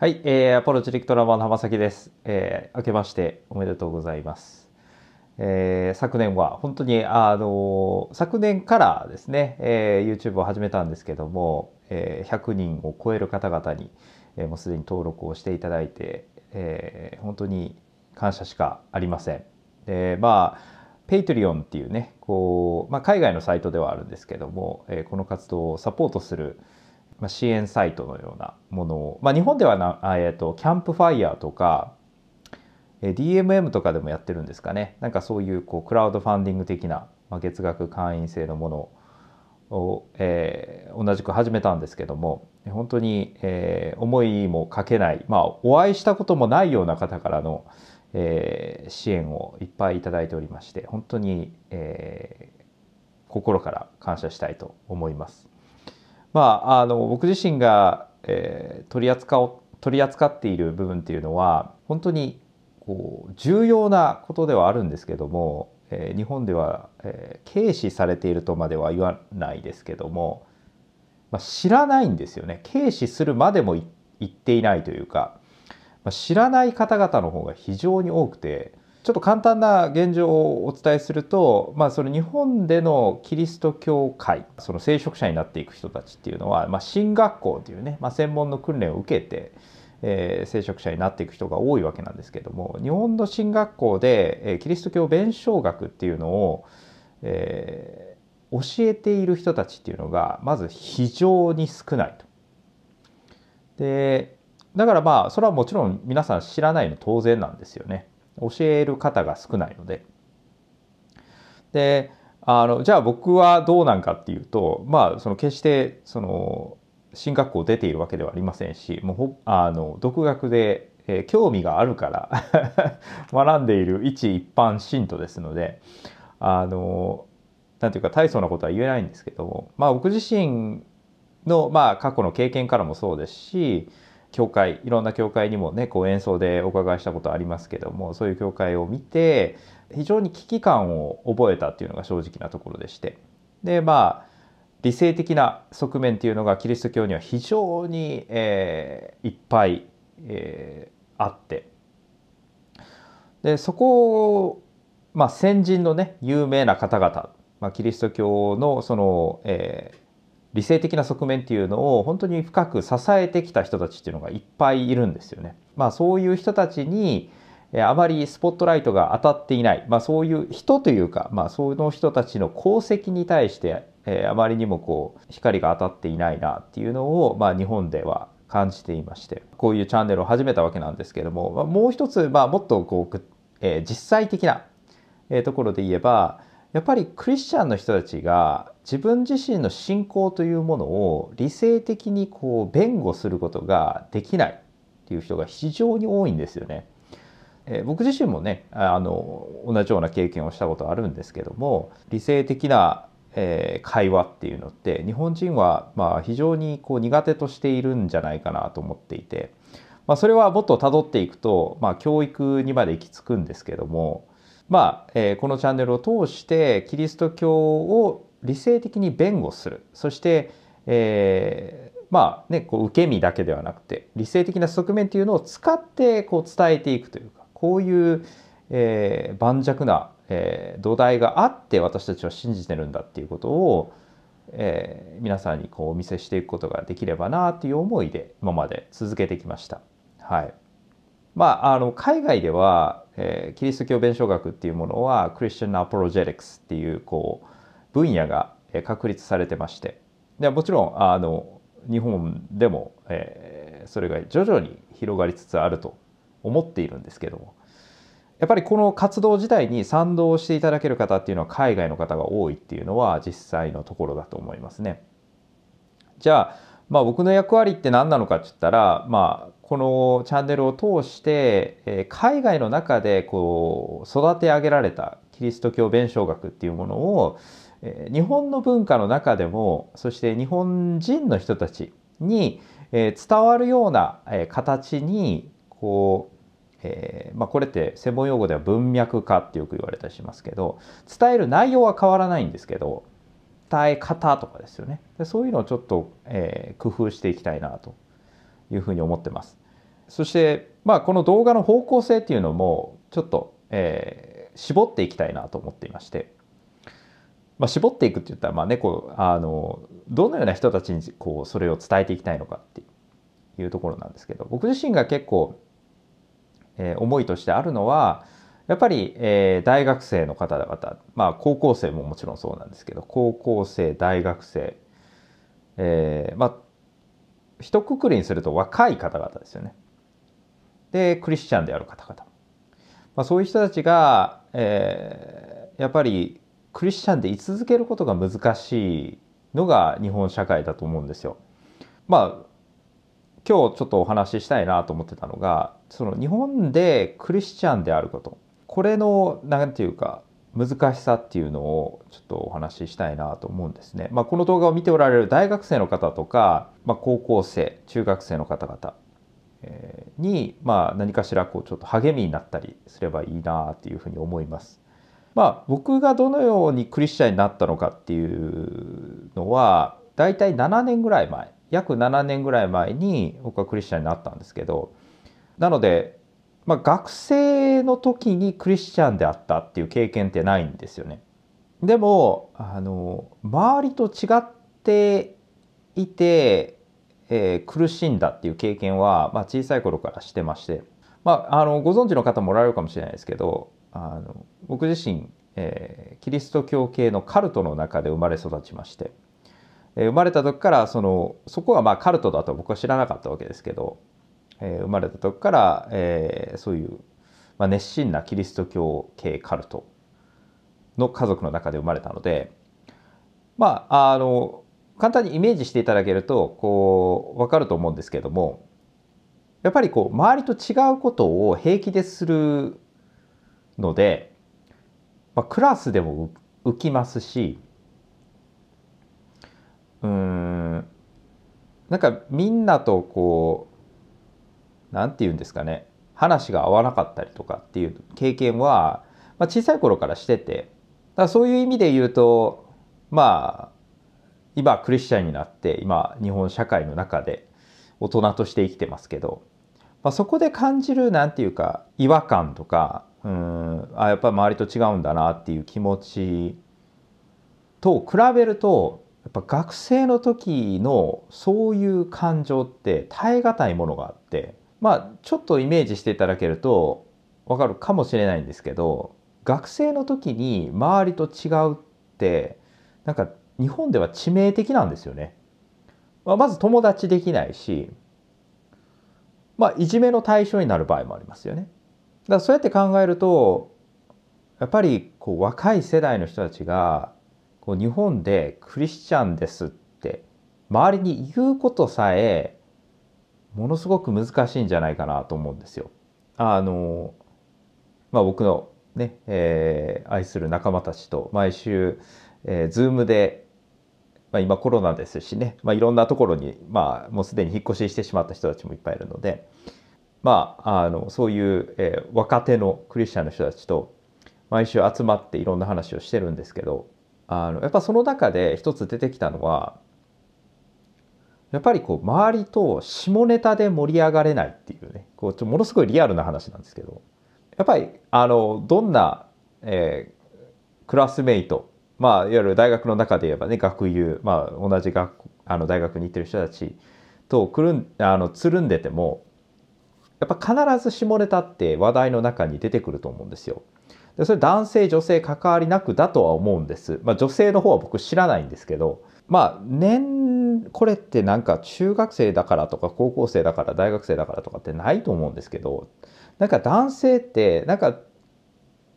はい、えー、アポロチリクトラバーの浜崎です、えー。明けましておめでとうございます。えー、昨年は本当にあの昨年からですね、えー、YouTube を始めたんですけども、えー、100人を超える方々に、えー、もうすでに登録をしていただいて、えー、本当に感謝しかありません。でまあペイトリオンっていうねこう、まあ、海外のサイトではあるんですけども、えー、この活動をサポートするまあ、支援サイトのようなものを、まあ、日本ではな、えーと、とキャンプファイヤーとか、えー、DMM とかでもやってるんですかねなんかそういうこうクラウドファンディング的な、まあ、月額会員制のものを、えー、同じく始めたんですけども本当に、えー、思いもかけない、まあ、お会いしたこともないような方からの、えー、支援をいっぱいいただいておりまして本当に、えー、心から感謝したいと思います。まあ、あの僕自身が、えー、取り扱お取り扱っている部分っていうのは本当にこう重要なことではあるんですけども、えー、日本では、えー、軽視されているとまでは言わないですけども、まあ、知らないんですよね軽視するまでも言っていないというか、まあ、知らない方々の方が非常に多くて。ちょっと簡単な現状をお伝えすると、まあ、その日本でのキリスト教会その聖職者になっていく人たちっていうのは、まあ、進学校というね、まあ、専門の訓練を受けて、えー、聖職者になっていく人が多いわけなんですけども日本の進学校で、えー、キリスト教弁償学っていうのを、えー、教えている人たちっていうのがまず非常に少ないと。でだからまあそれはもちろん皆さん知らないの当然なんですよね。教える方が少ないので。であのじゃあ僕はどうなんかっていうとまあその決してその進学校出ているわけではありませんしもうあの独学で、えー、興味があるから 学んでいる一一般信徒ですのであのなんていうか大層なことは言えないんですけどもまあ僕自身の、まあ、過去の経験からもそうですし教会いろんな教会にもねこう演奏でお伺いしたことありますけどもそういう教会を見て非常に危機感を覚えたっていうのが正直なところでしてでまあ理性的な側面っていうのがキリスト教には非常に、えー、いっぱい、えー、あってでそこを、まあ、先人のね有名な方々、まあ、キリスト教のその、えー、理性的な側面っていうのを本当に深く支えてきた人たちっていうのがいっぱいいるんですよね。まあ、そういう人たちにあまりスポットライトが当たっていない、まあ、そういう人というか、まあ、その人たちの功績に対して、えあまりにもこう光が当たっていないなっていうのを、まあ、日本では感じていましてこういうチャンネルを始めたわけなんですけども、まあ、もう一つ、まあ、もっとこう、えー、実際的なところで言えばやっぱりクリスチャンの人たちが自分自身の信仰というものを理性的にこう弁護することができないっていう人が非常に多いんですよね。えー、僕自身もねあの同じような経験をしたことあるんですけども理性的な、えー、会話っていうのって日本人はまあ非常にこう苦手としているんじゃないかなと思っていて、まあ、それはもっとたどっていくと、まあ、教育にまで行き着くんですけどもまあえー、このチャンネルを通してキリスト教を理性的に弁護するそして、えー、まあね、こう受け身だけではなくて理性的な側面というのを使ってこう伝えていくというかこういう、えー、盤石な、えー、土台があって私たちは信じてるんだっていうことを、えー、皆さんにこうお見せしていくことができればなという思いで今まで続けてきました。はいまあ、あの海外では、えー、キリスト教弁証学っていうものはクリスチャン・アポロジェリクスっていうこう分野が確立されてましてでもちろんあの日本でも、えー、それが徐々に広がりつつあると思っているんですけどもやっぱりこの活動自体に賛同していただける方っていうのは海外の方が多いっていうのは実際のところだと思いますね。じゃあまあ、僕の役割って何なのかって言ったら、まあ、このチャンネルを通して、え海外の中でこう育て上げられたキリスト教弁証学っていうものを、え日本の文化の中でもそして日本人の人たちに、え伝わるような、え形にこうえー、まあ、これって専門用語では文脈化ってよく言われたりしますけど伝える内容は変わらないんですけど伝え方とかですよねでそういうのをちょっと、えー、工夫していきたいなというふうに思ってます。そして、まあ、この動画の方向性っていうのもちょっと、えー、絞っていきたいなと思っていまして、まあ、絞っていくって言ったら、まあね、こうあのどのような人たちにこうそれを伝えていきたいのかっていうところなんですけど僕自身が結構、えー、思いとしてあるのはやっぱり、えー、大学生の方々、まあ、高校生ももちろんそうなんですけど高校生大学生、えー、まあ一括りにすると若い方々ですよね。でクリスチャンである方々、まあ、そういう人たちが、えー、やっぱりクリスチャンで居続けることが難しいのが日本社会だと思うんですよ。まあ今日ちょっとお話ししたいなと思ってたのがその日本でクリスチャンであることこれの何て言うか難しさっていうのをちょっとお話ししたいなと思うんですね。まあ、この動画を見ておられる大学生の方とか、まあ、高校生中学生の方々に、まあ、何かしらこうちょっと励みになったりすればいいなっていうふうに思います。まあ、僕がどのようにクリスチャンになったのかっていうのは大体7年ぐらい前約7年ぐらい前に僕はクリスチャンになったんですけどなので、まあ、学生の時にクリスチャンであったっていう経験ってないんですよね。でもあの周りと違っていてえー、苦しんだっていう経験は、まあ、小さい頃からしてまして、まあ、あのご存知の方もおられるかもしれないですけどあの僕自身、えー、キリスト教系のカルトの中で生まれ育ちまして、えー、生まれた時からそのそこはまあカルトだと僕は知らなかったわけですけど、えー、生まれた時から、えー、そういう、まあ、熱心なキリスト教系カルトの家族の中で生まれたのでまああの簡単にイメージしていただけるとこう分かると思うんですけどもやっぱりこう周りと違うことを平気でするので、まあ、クラスでも浮きますしうんなんかみんなとこう何て言うんですかね話が合わなかったりとかっていう経験は、まあ、小さい頃からしててだそういう意味で言うとまあ今クリスチャンになって今日本社会の中で大人として生きてますけど、まあ、そこで感じる何て言うか違和感とかうんあやっぱり周りと違うんだなっていう気持ちと比べるとやっぱ学生の時のそういう感情って耐え難いものがあってまあちょっとイメージしていただけるとわかるかもしれないんですけど学生の時に周りと違うってなんか日本では致命的なんですよね。まあ、まず友達できないし、まあ、いじめの対象になる場合もありますよね。だからそうやって考えるとやっぱりこう若い世代の人たちがこう日本でクリスチャンですって周りに言うことさえものすごく難しいんじゃないかなと思うんですよ。あのまあ、僕のね、えー、愛する仲間たちと毎週、えー、Zoom でまあ、今コロナですしね、まあ、いろんなところに、まあ、もうすでに引っ越ししてしまった人たちもいっぱいいるので、まあ、あのそういう、えー、若手のクリスチャンの人たちと毎週集まっていろんな話をしてるんですけどあのやっぱその中で一つ出てきたのはやっぱりこう周りと下ネタで盛り上がれないっていうねこうちょものすごいリアルな話なんですけどやっぱりあのどんな、えー、クラスメイトまあ、いわゆる大学の中で言えばね学友、まあ、同じ学あの大学に行ってる人たちとくるんあのつるんでてもやっぱ必ず下ネタって話題の中に出てくると思うんですよ。でそれ男性女性関わりなくだとは思うんです。まあ、女性の方は僕知らないんですけどまあ年これってなんか中学生だからとか高校生だから大学生だからとかってないと思うんですけどなんか男性ってなんか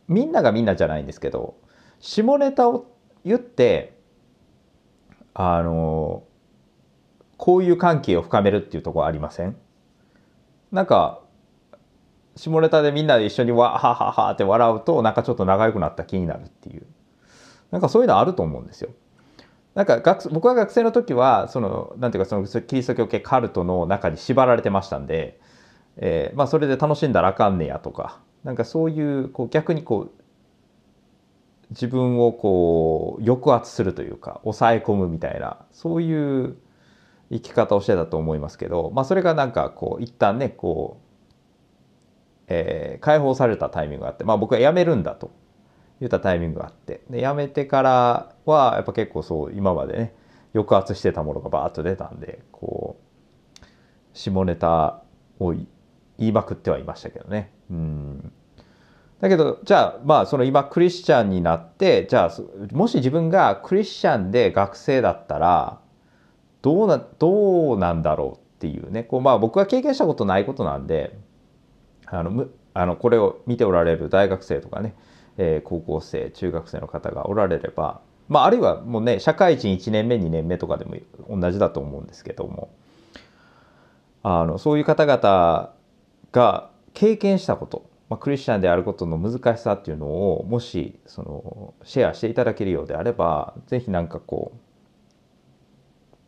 みんながみんなじゃないんですけど下ネタを言ってあの交友関係を深めるっていうところありませんなんか下ネタでみんなで一緒にわはははって笑うとなんかちょっと仲良くなった気になるっていうなんかそういうのあると思うんですよ。なんか学僕は学生の時はそのなんていうかそのキリスト教系カルトの中に縛られてましたんで、えーまあ、それで楽しんだらあかんねやとかなんかそういうこう逆にこう自分をこう抑圧するというか抑え込むみたいなそういう生き方をしてたと思いますけど、まあ、それがなんかこう一旦ねこう、えー、解放されたタイミングがあって、まあ、僕は辞めるんだと言ったタイミングがあってで辞めてからはやっぱ結構そう今までね抑圧してたものがバーッと出たんでこう下ネタを言いまくってはいましたけどね。うんだけどじゃあまあその今クリスチャンになってじゃあもし自分がクリスチャンで学生だったらどうなどうなんだろうっていうねこうまあ僕が経験したことないことなんであのむあのこれを見ておられる大学生とかね、えー、高校生中学生の方がおられれば、まあ、あるいはもうね社会人1年目2年目とかでも同じだと思うんですけどもあのそういう方々が経験したことまあ、クリスチャンであることの難しさっていうのをもしそのシェアしていただけるようであれば是非何かこ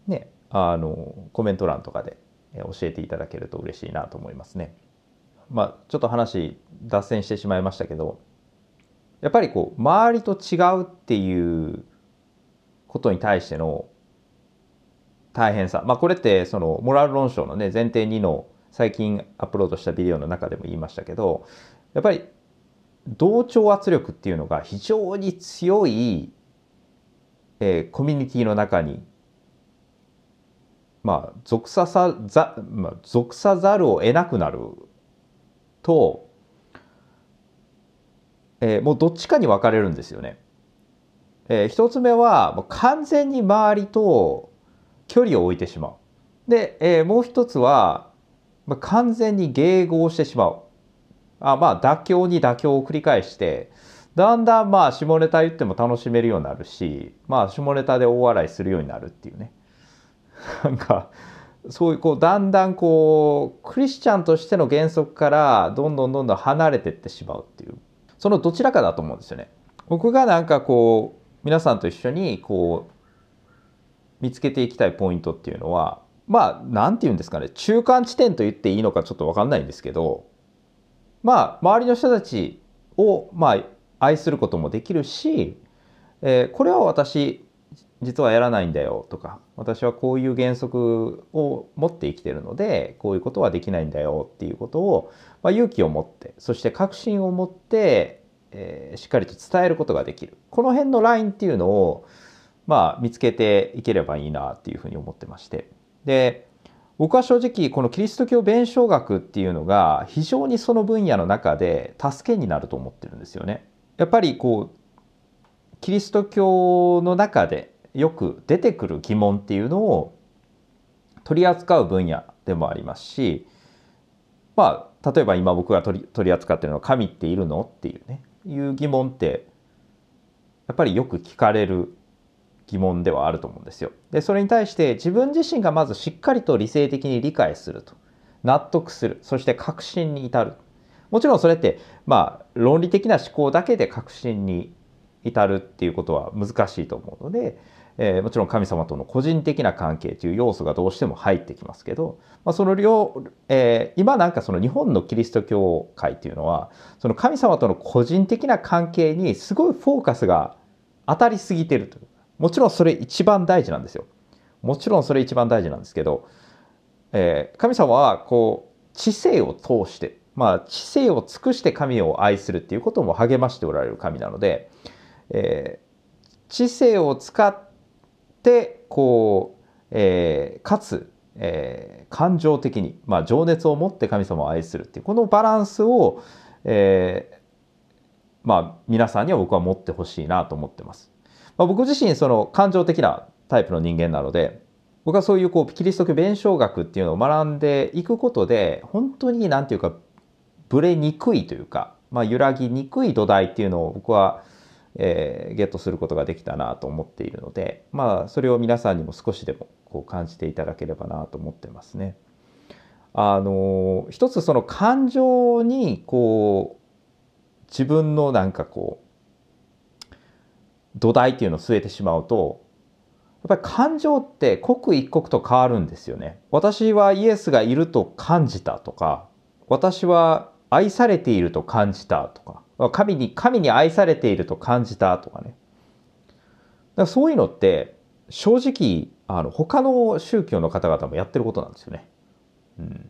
うねあのコメント欄とかで教えていただけると嬉しいなと思いますね。まあ、ちょっと話脱線してしまいましたけどやっぱりこう周りと違うっていうことに対しての大変さ、まあ、これってそのモラル論証のね前提2の最近アップロードしたビデオの中でも言いましたけどやっぱり同調圧力っていうのが非常に強い、えー、コミュニティの中にまあ属ささざ、まあ、属さざるを得なくなると、えー、もうどっちかに分かれるんですよね。えー、一つ目はもう完全に周りと距離を置いてしまう。で、えー、もう一つはまあ、完全に迎合してしまうあまあ妥協に妥協を繰り返してだんだんまあ下ネタ言っても楽しめるようになるしまあ下ネタで大笑いするようになるっていうね なんかそういうこうだんだんこうクリスチャンとしての原則からどんどんどんどん離れてってしまうっていうそのどちらかだと思うんですよね。僕がなんかこう皆さんと一緒にこう見つけていきたいポイントっていうのはまあ、なんて言うんですかね、中間地点と言っていいのかちょっと分かんないんですけど、まあ、周りの人たちを、まあ、愛することもできるし、えー、これは私、実はやらないんだよとか、私はこういう原則を持って生きてるので、こういうことはできないんだよっていうことを、まあ、勇気を持って、そして確信を持って、えー、しっかりと伝えることができる。この辺のラインっていうのを、まあ、見つけていければいいなっていうふうに思ってまして。で僕は正直このキリスト教弁証学っていうのが非常にその分野の中で助けになると思ってるんですよね。やっぱりこうキリスト教の中でよく出てくる疑問っていうのを取り扱う分野でもありますしまあ例えば今僕が取り扱ってるのは「神っているの?」っていうねいう疑問ってやっぱりよく聞かれる疑問ではあると思うんですよ。でそれに対して自分自身がまずしっかりと理性的に理解すると納得するそして確信に至るもちろんそれってまあ論理的な思考だけで確信に至るっていうことは難しいと思うので、えー、もちろん神様との個人的な関係という要素がどうしても入ってきますけど、まあ、その両、えー、今なんかその日本のキリスト教会っていうのはその神様との個人的な関係にすごいフォーカスが当たりすぎてるというもちろんそれ一番大事なんですよ。もちろんそれ一番大事なんですけど、えー、神様はこう知性を通して、まあ、知性を尽くして神を愛するっていうことも励ましておられる神なので、えー、知性を使ってこう、えー、かつ、え感情的に、まあ、情熱を持って神様を愛するっていうこのバランスを、えまあ、皆さんには僕は持ってほしいなと思ってます。まあ、僕自身その感情的なタイプの人間なので僕はそういうこうキリスト教弁証学っていうのを学んでいくことで本当に何て言うかぶれにくいというか、まあ、揺らぎにくい土台っていうのを僕は、えー、ゲットすることができたなと思っているので、まあ、それを皆さんにも少しでもこう感じていただければなと思ってますね。あの一つその感情にこう自分のなんかこう土台っていうのを据えてしまうとやっぱり感情って刻一刻と変わるんですよね。私はイエスがいると感じたとか私は愛されていると感じたとか神に神に愛されていると感じたとかねだからそういうのって正直あの他の宗教の方々もやってることなんですよね。うん、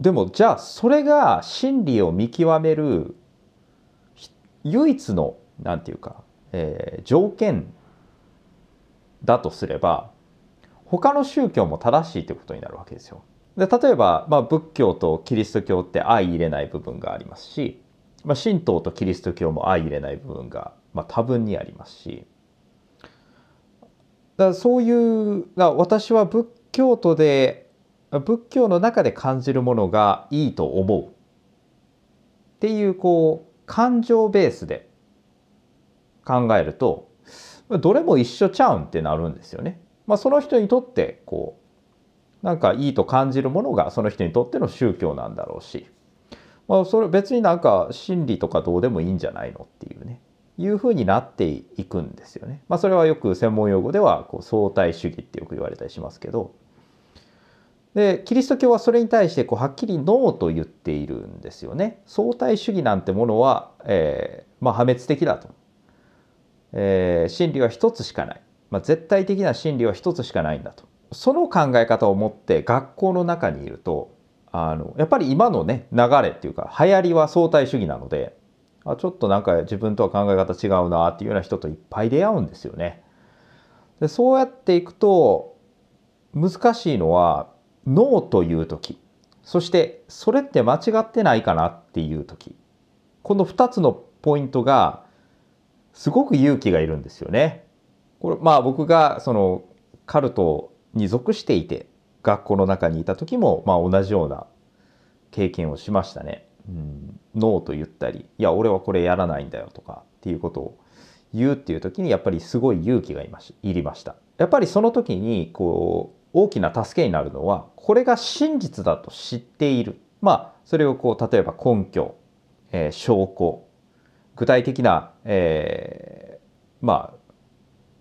でもじゃあそれが真理を見極める唯一の何て言うかえー、条件だとすれば他の宗教も正しいということになるわけですよ。で例えば、まあ、仏教とキリスト教って相入れない部分がありますし、まあ、神道とキリスト教も相入れない部分が、まあ、多分にありますしだそういう私は仏教徒で仏教の中で感じるものがいいと思うっていうこう感情ベースで考えるとどれも一緒ちゃうんってなるんですよね。まあ、その人にとってこうなんかいいと感じるものがその人にとっての宗教なんだろうし、まあ、それ別になんか真理とかどうでもいいんじゃないのっていうねいうふうになっていくんですよね。まあ、それはよく専門用語ではこう相対主義ってよく言われたりしますけどでキリスト教はそれに対してこうはっきりノーと言っているんですよね。相対主義なんてものは、えーまあ、破滅的だと。えー、真理は一つしかない、まあ、絶対的な真理は一つしかないんだとその考え方を持って学校の中にいるとあのやっぱり今のね流れっていうか流行りは相対主義なのであちょっとなんか自分とは考え方違うなっていうような人といっぱい出会うんですよね。でそうやっていくと難しいのはノーという時そしてそれって間違ってないかなっていう時この2つのポイントがすごく勇気がいるんですよね。これまあ僕がそのカルトに属していて学校の中にいた時もまあ同じような経験をしましたね。うん、ノーと言ったり「いや俺はこれやらないんだよ」とかっていうことを言うっていう時にやっぱりすごい勇気がいましいりました。やっぱりその時にこう大きな助けになるのはこれが真実だと知っているまあそれをこう例えば根拠、えー、証拠具体的な、えー、ま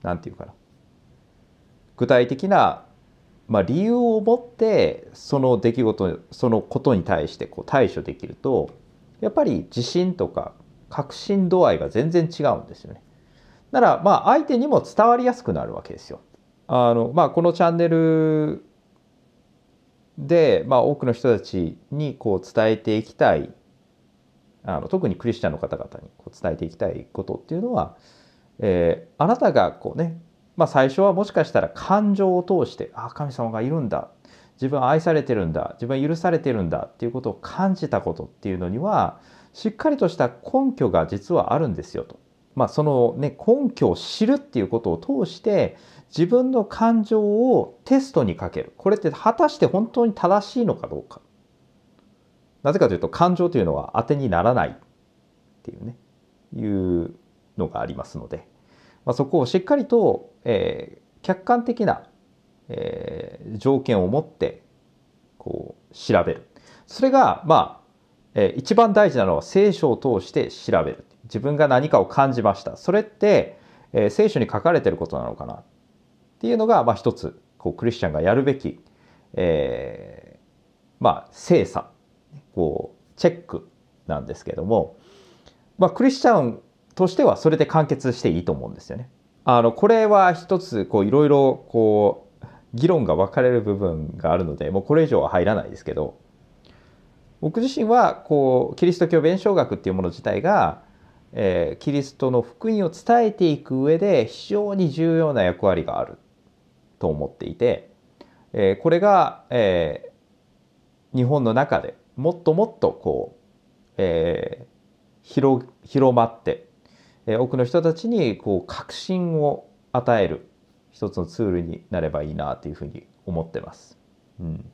あなんていうかな具体的な、まあ、理由を持ってその出来事そのことに対してこう対処できるとやっぱり自信とか確信度合いが全然違うんですよね。ならまあ相手にも伝わりやすくなるわけですよ。あのまあ、このチャンネルで、まあ、多くの人たちにこう伝えていきたいあの特にクリスチャンの方々にこう伝えていきたいことっていうのは、えー、あなたがこうね、まあ、最初はもしかしたら感情を通してああ神様がいるんだ自分は愛されてるんだ自分は許されてるんだっていうことを感じたことっていうのにはしっかりとした根拠が実はあるんですよと。まあ、その、ね、根拠を知るっていうことを通して自分の感情をテストにかけるこれって果たして本当に正しいのかどうかなぜかというと感情というのは当てにならないっていうねいうのがありますので、まあ、そこをしっかりと、えー、客観的な、えー、条件を持ってこう調べるそれがまあ、えー、一番大事なのは聖書を通して調べる自分が何かを感じましたそれって、えー、聖書に書かれてることなのかなっていうのが、まあ、一つこうクリスチャンがやるべき、えー、まあ、精査こうチェックなんですけども、まあ、クリスチャンとしてはそれで完結していいと思うんですよね。あのこれは一つこういろいろこう議論が分かれる部分があるのでもうこれ以上は入らないですけど僕自身はこうキリスト教弁証学っていうもの自体が、えー、キリストの福音を伝えていく上で非常に重要な役割があると思っていて、えー、これが、えー、日本の中でもっともっとこう、えー、広広まって、えー、多くの人たちにこう確信を与える一つのツールになればいいなというふうに思ってます。うん、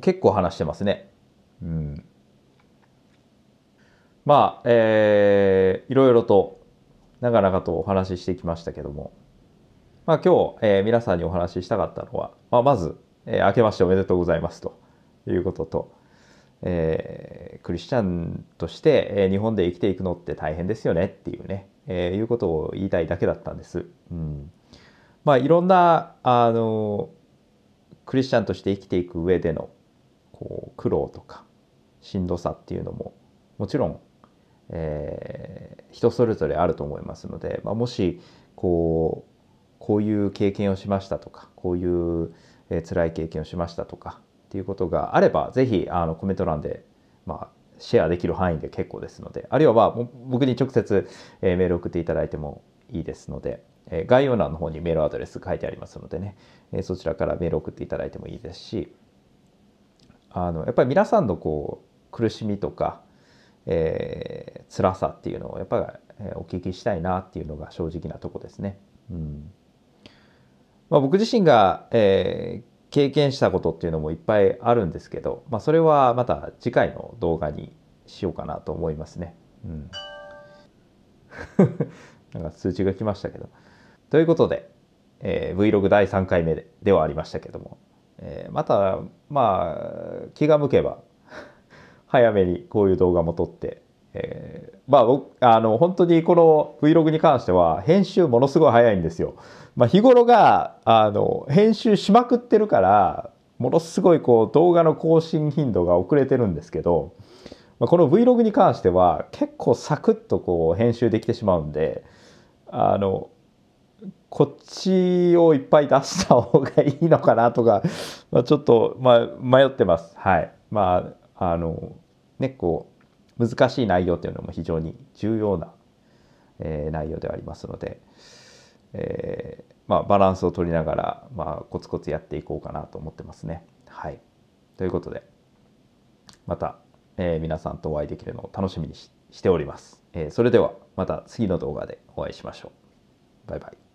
結構話してますね。うん、まあ、えー、いろいろと長々とお話ししてきましたけども、まあ、今日、えー、皆さんにお話ししたかったのは、まあ、まず、えー、明けましておめでとうございますと。いうことと、えー、クリスチャンとして、えー、日本で生きていくのって大変ですよねっていうね、えー、いうことを言いたいだけだったんです。うん、まあいろんなあのクリスチャンとして生きていく上でのこう苦労とかしんどさっていうのももちろん、えー、人それぞれあると思いますので、まあ、もしこうこういう経験をしましたとかこういう、えー、辛い経験をしましたとかていうことがあれば、ぜひあのコメント欄で、まあ、シェアできる範囲で結構ですので、あるいは、まあ、僕に直接、えー、メール送っていただいてもいいですので、えー、概要欄の方にメールアドレス書いてありますのでね、えー、そちらからメール送っていただいてもいいですし、あのやっぱり皆さんのこう苦しみとか、えー、辛さっていうのをやっぱり、お聞きしたいなっていうのが正直なとこですね。うんまあ、僕自身が、えー経験したことっていうのもいっぱいあるんですけど、まあ、それはまた次回の動画にしようかなと思いますね。うん、なんか通知が来ましたけど。ということで、えー、Vlog 第3回目でではありましたけども、えー、またまあ気が向けば 早めにこういう動画も撮ってえー、まあ僕あの本当にこの Vlog に関しては編集ものすごい早いんですよ。まあ、日頃があの編集しまくってるからものすごいこう動画の更新頻度が遅れてるんですけど、まあ、この Vlog に関しては結構サクッとこう編集できてしまうんであのこっちをいっぱい出した方がいいのかなとか、まあ、ちょっと、まあ、迷ってます。はいまああのね、こう難しい内容というのも非常に重要な、えー、内容ではありますので、えー、まあ、バランスを取りながら、まあ、コツコツやっていこうかなと思ってますね。はい、ということでまた、えー、皆さんとお会いできるのを楽しみにしております。えそれではまた次の動画でお会いしましょう。バイバイ。